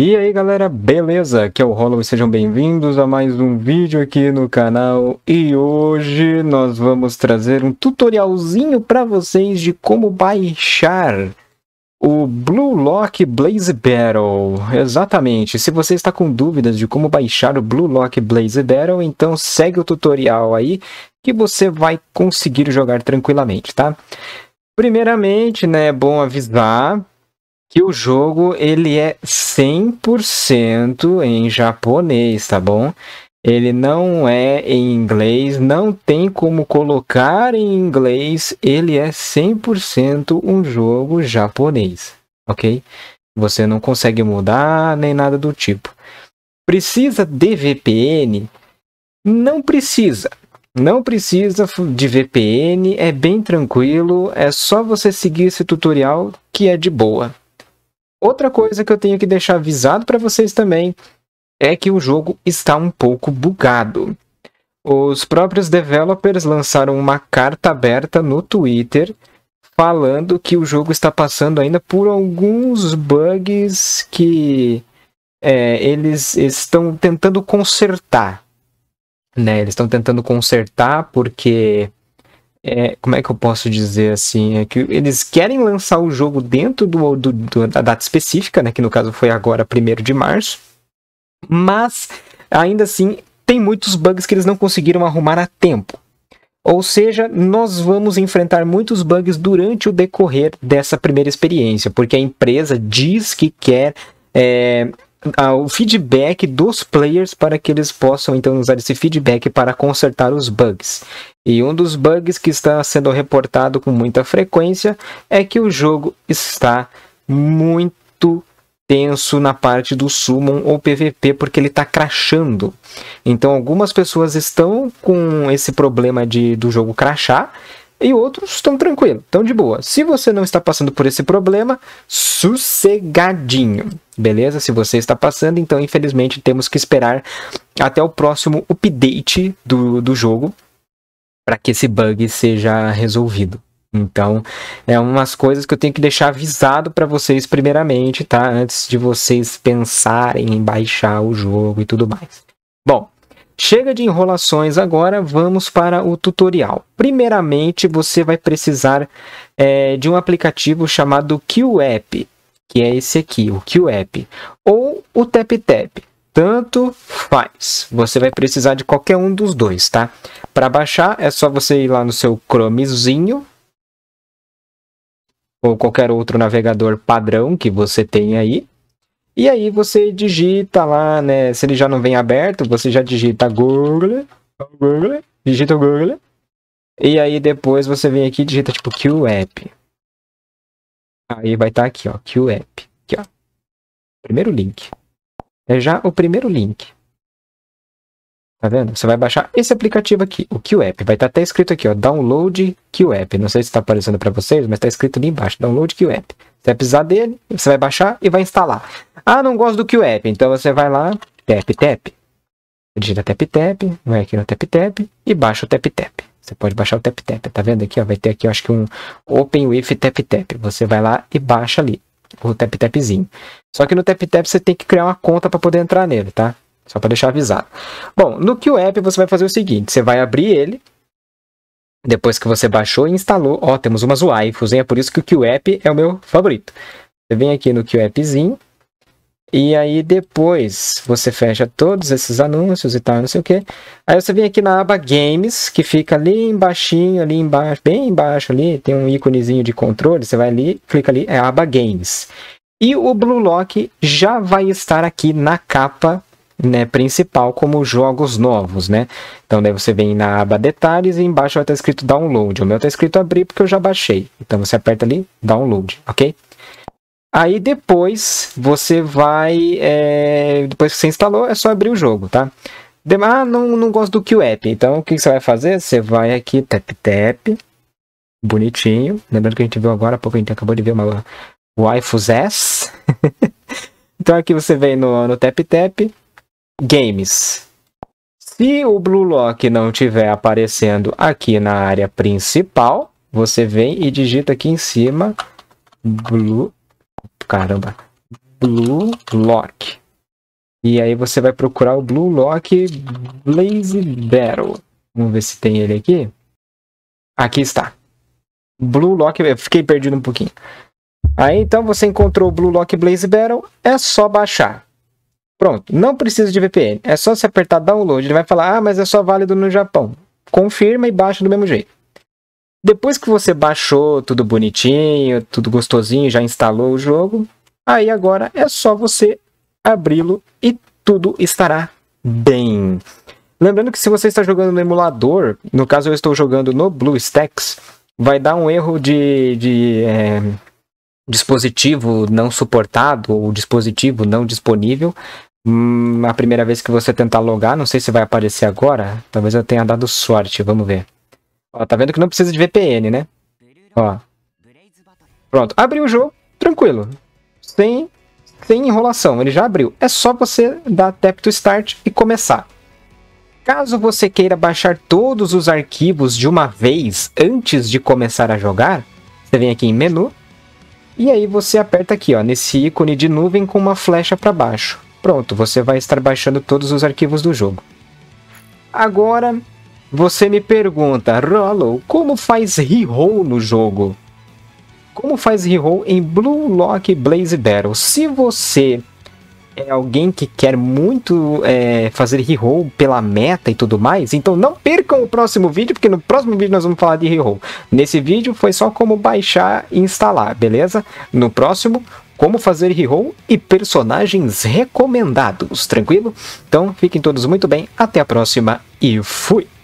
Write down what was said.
E aí galera, beleza? Aqui é o Hollow e sejam bem-vindos a mais um vídeo aqui no canal E hoje nós vamos trazer um tutorialzinho para vocês de como baixar o Blue Lock Blaze Battle, exatamente. Se você está com dúvidas de como baixar o Blue Lock Blaze Battle, então segue o tutorial aí que você vai conseguir jogar tranquilamente, tá? Primeiramente, né, é bom avisar que o jogo ele é 100% em japonês, tá bom? Ele não é em inglês, não tem como colocar em inglês, ele é 100% um jogo japonês, ok? Você não consegue mudar nem nada do tipo. Precisa de VPN? Não precisa. Não precisa de VPN, é bem tranquilo, é só você seguir esse tutorial que é de boa. Outra coisa que eu tenho que deixar avisado para vocês também é que o jogo está um pouco bugado. Os próprios developers lançaram uma carta aberta no Twitter falando que o jogo está passando ainda por alguns bugs que é, eles estão tentando consertar. Né? Eles estão tentando consertar porque é, como é que eu posso dizer assim? É que eles querem lançar o jogo dentro do, do, do da data específica, né? Que no caso foi agora, 1 de março. Mas, ainda assim, tem muitos bugs que eles não conseguiram arrumar a tempo. Ou seja, nós vamos enfrentar muitos bugs durante o decorrer dessa primeira experiência, porque a empresa diz que quer é, o feedback dos players para que eles possam então usar esse feedback para consertar os bugs. E um dos bugs que está sendo reportado com muita frequência é que o jogo está muito tenso na parte do summon ou PVP porque ele está crashando. Então algumas pessoas estão com esse problema de do jogo crashar e outros estão tranquilos, estão de boa. Se você não está passando por esse problema, sossegadinho, beleza? Se você está passando, então infelizmente temos que esperar até o próximo update do, do jogo para que esse bug seja resolvido. Então, é umas coisas que eu tenho que deixar avisado para vocês primeiramente, tá? Antes de vocês pensarem em baixar o jogo e tudo mais. Bom, Chega de enrolações agora, vamos para o tutorial. Primeiramente, você vai precisar é, de um aplicativo chamado QApp, que é esse aqui, o QApp, ou o TapTap. Tanto faz, você vai precisar de qualquer um dos dois, tá? Para baixar, é só você ir lá no seu Chromezinho, ou qualquer outro navegador padrão que você tem aí. E aí você digita lá, né? Se ele já não vem aberto, você já digita Google, Google, digita o Google. E aí depois você vem aqui e digita tipo QApp. Aí vai estar tá aqui, ó, QApp. Aqui, ó. Primeiro link. É já o primeiro link. Tá vendo? Você vai baixar esse aplicativo aqui, o QApp. Vai estar tá até escrito aqui, ó, Download QApp. Não sei se está aparecendo para vocês, mas está escrito ali embaixo, Download QApp. Você vai precisar dele, você vai baixar e vai instalar. Ah, não gosto do QApp. Então você vai lá, tap, tap. Digita tap, tap, vai aqui no tap, tap e baixa o tap, tap. Você pode baixar o tap, tap. Tá vendo aqui, ó? Vai ter aqui, acho que um Open with tap, tap. Você vai lá e baixa ali o tap, tapzinho. Só que no tap, tap você tem que criar uma conta para poder entrar nele, tá? Só para deixar avisado. Bom, no QApp você vai fazer o seguinte: você vai abrir ele. Depois que você baixou e instalou, ó, temos umas waifus, hein? É por isso que o QApp é o meu favorito. Você vem aqui no QAppzinho. E aí depois você fecha todos esses anúncios e tal, não sei o que. Aí você vem aqui na aba Games, que fica ali embaixinho, ali embaixo, bem embaixo ali, tem um íconezinho de controle, você vai ali, clica ali, é a aba Games. E o Blue Lock já vai estar aqui na capa né, principal como jogos novos, né? Então daí você vem na aba detalhes e embaixo vai estar escrito download. O meu está escrito abrir porque eu já baixei. Então você aperta ali download, ok? Aí depois você vai, é... depois que você instalou, é só abrir o jogo, tá? Ah, não, não gosto do QApp. Então o que você vai fazer? Você vai aqui, tap tap, bonitinho. Lembrando que a gente viu agora há pouco, a gente acabou de ver uma Waifus S. então aqui você vem no, no tap tap, Games. Se o Blue Lock não estiver aparecendo aqui na área principal, você vem e digita aqui em cima Blue, caramba, Blue Lock. E aí você vai procurar o Blue Lock Blaze Battle. Vamos ver se tem ele aqui. Aqui está. Blue Lock, eu fiquei perdido um pouquinho. Aí então você encontrou o Blue Lock Blaze Battle, é só baixar. Pronto, não precisa de VPN. É só se apertar download. Ele vai falar, ah, mas é só válido no Japão. Confirma e baixa do mesmo jeito. Depois que você baixou tudo bonitinho, tudo gostosinho, já instalou o jogo, aí agora é só você abri-lo e tudo estará bem. Lembrando que se você está jogando no emulador, no caso eu estou jogando no BlueStacks, vai dar um erro de, de é, dispositivo não suportado ou dispositivo não disponível. Na hum, primeira vez que você tentar logar, não sei se vai aparecer agora. Talvez eu tenha dado sorte, vamos ver. Ó, tá vendo que não precisa de VPN, né? Ó. Pronto, abriu o jogo, tranquilo. Sem, sem enrolação, ele já abriu. É só você dar tap to start e começar. Caso você queira baixar todos os arquivos de uma vez antes de começar a jogar, você vem aqui em menu e aí você aperta aqui, ó, nesse ícone de nuvem com uma flecha para baixo. Pronto, você vai estar baixando todos os arquivos do jogo. Agora, você me pergunta, Rollo, como faz reroll no jogo? Como faz reroll em Blue Lock Blaze Battle? Se você é alguém que quer muito é, fazer reroll pela meta e tudo mais, então não percam o próximo vídeo, porque no próximo vídeo nós vamos falar de reroll. Nesse vídeo foi só como baixar e instalar, beleza? No próximo, como fazer reroll e personagens recomendados, tranquilo? Então fiquem todos muito bem, até a próxima e fui!